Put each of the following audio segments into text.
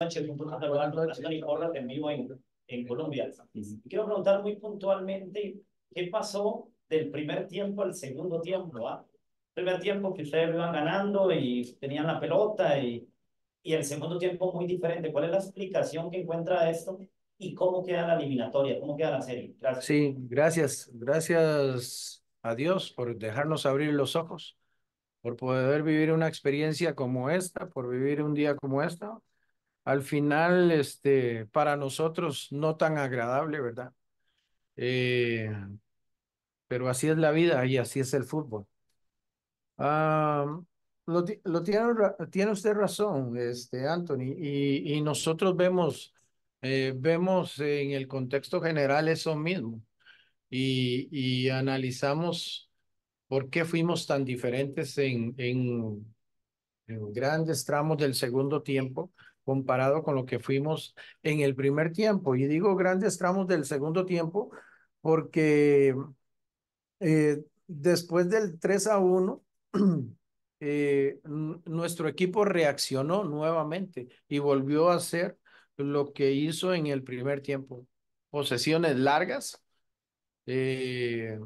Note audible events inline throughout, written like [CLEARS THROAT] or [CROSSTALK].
en en, Colombia. quiero preguntar muy puntualmente qué pasó del primer tiempo al segundo tiempo. ¿ah? Primer tiempo que ustedes iban ganando y tenían la pelota y, y el segundo tiempo muy diferente. ¿Cuál es la explicación que encuentra esto y cómo queda la eliminatoria, cómo queda la serie? Gracias. Sí, gracias, gracias a Dios por dejarnos abrir los ojos, por poder vivir una experiencia como esta, por vivir un día como esta al final, este, para nosotros no tan agradable, ¿verdad? Eh, pero así es la vida y así es el fútbol. Ah, lo, tiene, usted razón, este, Anthony, y, y nosotros vemos, eh, vemos en el contexto general eso mismo y, analizamos por qué fuimos tan diferentes en, en, en grandes tramos del segundo tiempo comparado con lo que fuimos en el primer tiempo. Y digo grandes tramos del segundo tiempo porque eh, después del 3 a 1, [CLEARS THROAT] eh, nuestro equipo reaccionó nuevamente y volvió a hacer lo que hizo en el primer tiempo. Posesiones largas, eh,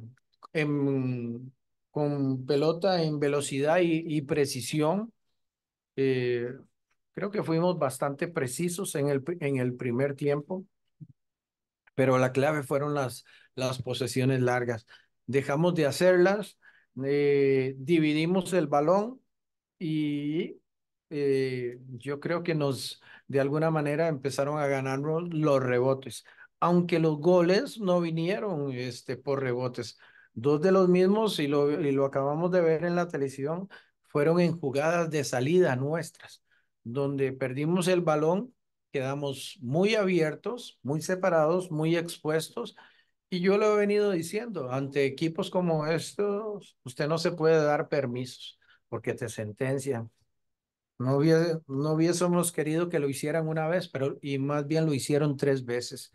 con pelota en velocidad y, precisión. Creo que fuimos bastante precisos en el, en el primer tiempo, pero la clave fueron las, las posesiones largas. Dejamos de hacerlas, eh, dividimos el balón y eh, yo creo que nos, de alguna manera, empezaron a ganarnos los rebotes, aunque los goles no vinieron este, por rebotes. Dos de los mismos, y lo, y lo acabamos de ver en la televisión, fueron en jugadas de salida nuestras donde perdimos el balón, quedamos muy abiertos, muy separados, muy expuestos. Y yo lo he venido diciendo, ante equipos como estos, usted no se puede dar permisos porque te sentencian. No, no hubiésemos querido que lo hicieran una vez, pero y más bien lo hicieron tres veces.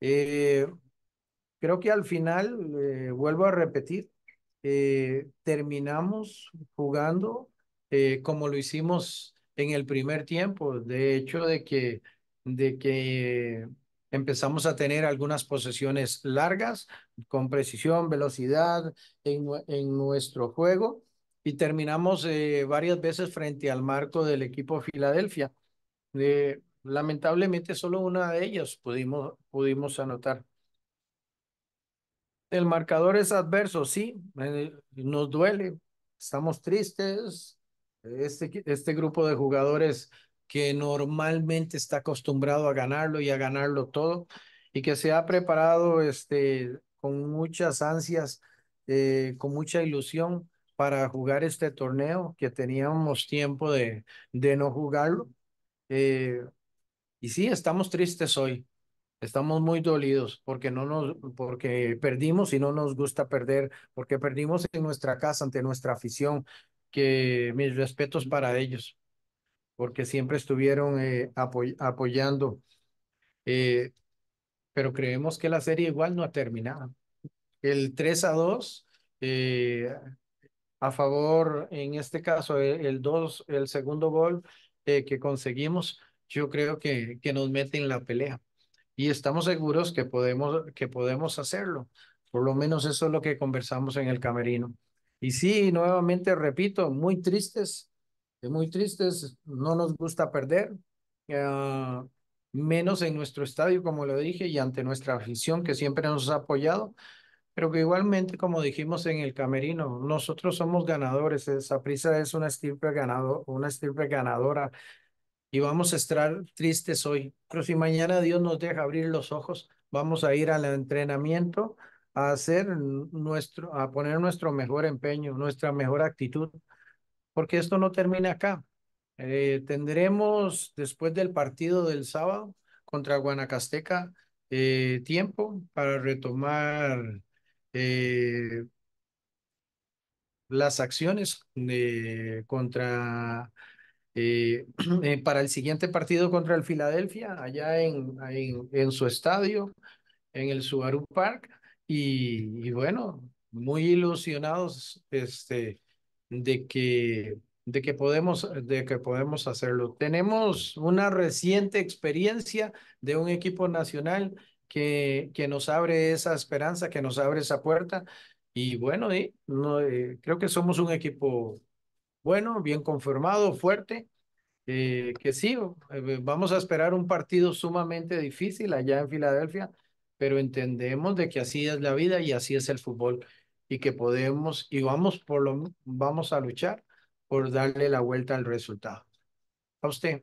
Eh, creo que al final, eh, vuelvo a repetir, eh, terminamos jugando como lo hicimos en el primer tiempo, de hecho, de que, de que empezamos a tener algunas posesiones largas, con precisión, velocidad en, en nuestro juego, y terminamos eh, varias veces frente al marco del equipo Filadelfia. Eh, lamentablemente, solo una de ellas pudimos, pudimos anotar. El marcador es adverso, sí, eh, nos duele, estamos tristes, este, este grupo de jugadores que normalmente está acostumbrado a ganarlo y a ganarlo todo, y que se ha preparado este, con muchas ansias, eh, con mucha ilusión para jugar este torneo, que teníamos tiempo de, de no jugarlo. Eh, y sí, estamos tristes hoy, estamos muy dolidos porque, no nos, porque perdimos y no nos gusta perder, porque perdimos en nuestra casa ante nuestra afición, que mis respetos para ellos, porque siempre estuvieron eh, apoyando. Eh, pero creemos que la serie igual no ha terminado. El 3 a 2, eh, a favor, en este caso, e-, el, dos, el segundo gol que conseguimos, yo creo que, que nos mete en la pelea. Y estamos seguros que podemos, que podemos hacerlo. Por lo menos eso es lo que conversamos en el camerino. Y sí, nuevamente repito, muy tristes, eh, muy tristes, no nos gusta perder, ah, menos en nuestro estadio, como lo dije, y ante nuestra afición que siempre nos ha apoyado, pero que igualmente, como dijimos en el camerino, nosotros somos ganadores, esa prisa es una estirpe, una estirpe ganadora y vamos a estar tristes hoy, pero si mañana Dios nos deja abrir los ojos, vamos a ir al entrenamiento a hacer nuestro, a poner nuestro mejor empeño, nuestra mejor actitud, porque esto no termina acá. Eh, tendremos después del partido del sábado contra Guanacasteca eh, tiempo para retomar eh, las acciones contra [CLEARS THROAT] para el siguiente partido contra el Filadelfia allá en, en su estadio en el Subaru Park y, bueno, muy ilusionados este, de, que, de, que podemos, de que podemos hacerlo. Tenemos una reciente experiencia de un equipo nacional que, que nos abre esa esperanza, que nos abre esa puerta. Y bueno, eh, creo que somos un equipo bueno, bien conformado, fuerte. Eh, que sí, eh, vamos a esperar un partido sumamente difícil allá en Filadelfia, pero entendemos de que así es la vida y así es el fútbol y que podemos y vamos por lo vamos a luchar por darle la vuelta al resultado. A usted.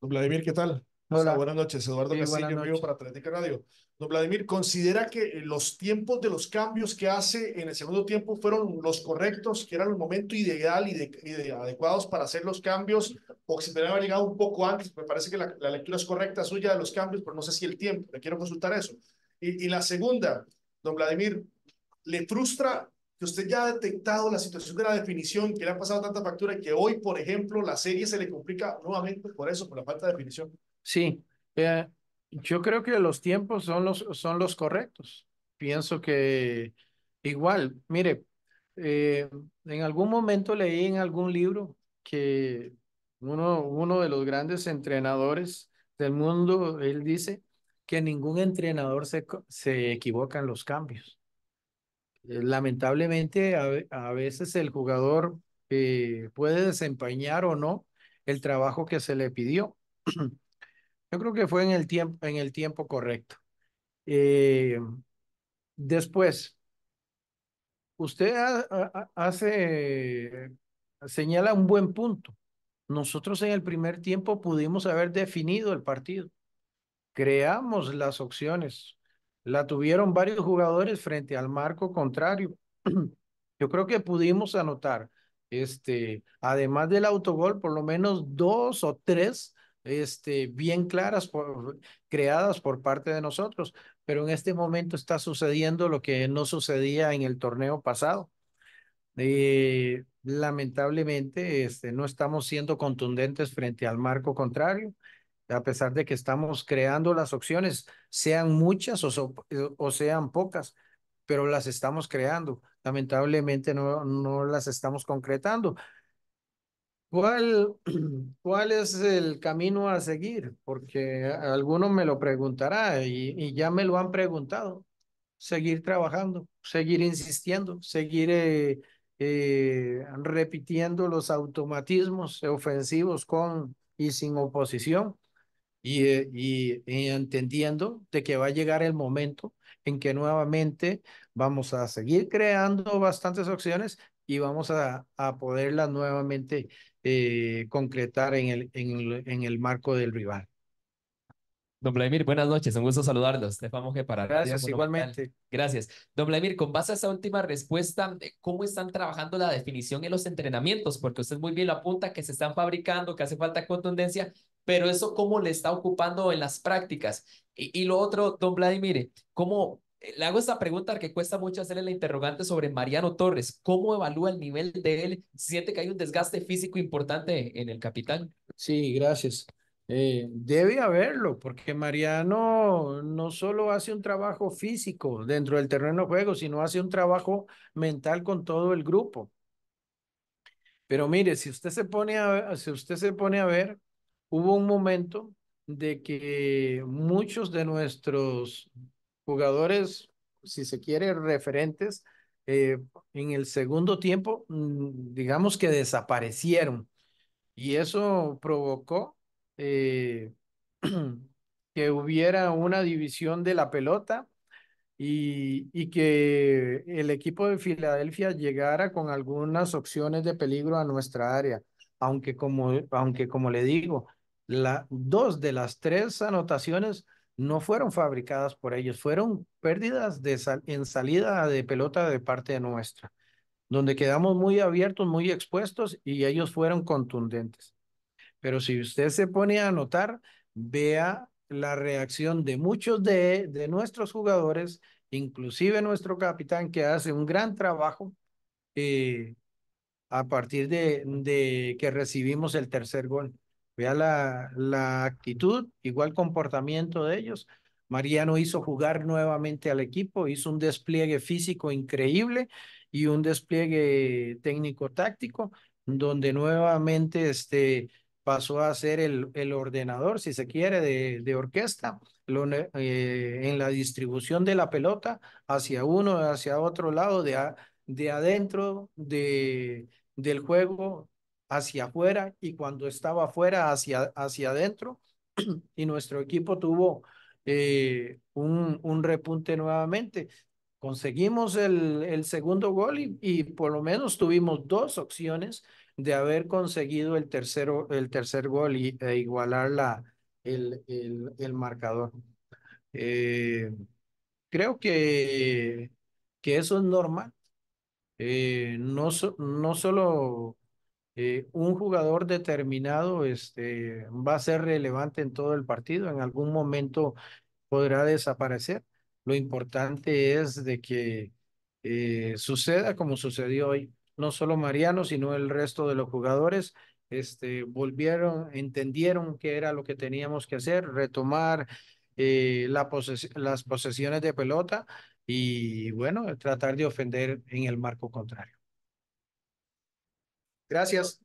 Don Vladimir, ¿qué tal? Pues, Hola. buenas noches, Eduardo sí, Vivo para Atlética Radio. Don Vladimir, ¿considera que eh, los tiempos de los cambios que hace en el segundo tiempo fueron los correctos, que eran el momento ideal y, adecuados para hacer los cambios? o se me haber llegado un poco antes, me parece que la, la, lectura es correcta suya de los cambios, pero no sé si el tiempo, le quiero consultar eso. Y, y la segunda, don Vladimir, ¿le frustra que usted ya ha detectado la situación de la definición, que le ha pasado tanta factura y que hoy, por ejemplo, la serie se le complica nuevamente por eso, por la falta de definición? Sí, yo creo que los tiempos son los, son los correctos. Pienso que igual, mire, eh, en algún momento leí en algún libro que uno, de los grandes entrenadores del mundo, él dice que ningún entrenador se, se equivoca en los cambios. Eh, lamentablemente, a, veces el jugador eh, puede desempeñar o no el trabajo que se le pidió. [CLEARS THROAT] Yo creo que fue en el tiempo, en el tiempo correcto. Eh, después, usted hace, señala un buen punto nosotros en el primer tiempo pudimos haber definido el partido. Creamos las opciones. La tuvieron varios jugadores frente al marco contrario. [CLEARS THROAT] Yo creo que pudimos anotar, este, además del autogol, por lo menos dos o tres este, bien claras, por, creadas por parte de nosotros. Pero en este momento está sucediendo lo que no sucedía en el torneo pasado. Eh, lamentablemente este, no estamos siendo contundentes frente al marco contrario, a pesar de que estamos creando las opciones, sean muchas o, eh, sean pocas, pero las estamos creando. Lamentablemente no, no las estamos concretando. ¿Cuál, [CLEARS THROAT] ¿Cuál es el camino a seguir? Porque alguno me lo preguntará y, ya me lo han preguntado. Seguir trabajando, seguir insistiendo, seguir eh, eh, repitiendo los automatismos ofensivos con y sin oposición eh, y, entendiendo de que va a llegar el momento en que nuevamente vamos a seguir creando bastantes opciones y vamos a, a poderlas nuevamente eh, concretar en el, en, en el marco del rival. Don Vladimir, buenas noches, un gusto saludarlos. para Gracias, igualmente. Gracias. Don Vladimir, con base a esa última respuesta, eh, ¿cómo están trabajando la definición en los entrenamientos? Porque usted muy bien lo apunta que se están fabricando, que hace falta contundencia, pero eso cómo le está ocupando en las prácticas. Y, lo otro, don Vladimir, ¿cómo eh, le hago esta pregunta que cuesta mucho hacerle la interrogante sobre Mariano Torres. ¿Cómo evalúa el nivel de él? ¿Siente que hay un desgaste físico importante en el capitán? Sí, gracias. Eh, debe haberlo, porque Mariano no solo hace un trabajo físico dentro del terreno de juego, sino hace un trabajo mental con todo el grupo. Pero mire, si usted se pone a, si usted se pone a ver, hubo un momento de que muchos de nuestros jugadores, si se quiere, referentes, eh, en el segundo tiempo, mm, digamos que desaparecieron. Y eso provocó eh, [CLEARS THROAT] que hubiera una división de la pelota y, que el equipo de Filadelfia llegara con algunas opciones de peligro a nuestra área. Aunque como, aunque como le digo, la, dos de las tres anotaciones no fueron fabricadas por ellos, fueron pérdidas en salida de pelota de parte nuestra, donde quedamos muy abiertos, muy expuestos y ellos fueron contundentes. Pero si usted se pone a notar vea la reacción de muchos de, de nuestros jugadores, inclusive nuestro capitán que hace un gran trabajo eh, a partir de, de, que recibimos el tercer gol. Vea la, la actitud, igual comportamiento de ellos. Mariano hizo jugar nuevamente al equipo, hizo un despliegue físico increíble y un despliegue técnico-táctico, donde nuevamente este, pasó a ser el, el ordenador, si se quiere, de, orquesta eh, en la distribución de la pelota hacia uno, hacia otro lado, de, de adentro de, del juego hacia afuera y cuando estaba afuera hacia, hacia adentro. [CLEARS THROAT] Y nuestro equipo tuvo eh, un, un repunte nuevamente conseguimos el, segundo gol y, y, por lo menos tuvimos dos opciones de haber conseguido el, el tercer gol y, e igualar la, el, el, marcador. Eh, creo que, que eso es normal. Eh, no, no solo eh, un jugador determinado este, va a ser relevante en todo el partido, en algún momento podrá desaparecer. Lo importante es de que suceda como sucedió hoy, no solo Mariano, sino el resto de los jugadores, este, volvieron, entendieron que era lo que teníamos que hacer, retomar eh, la las posesiones de pelota y bueno, tratar de ofender en el marco contrario. Gracias.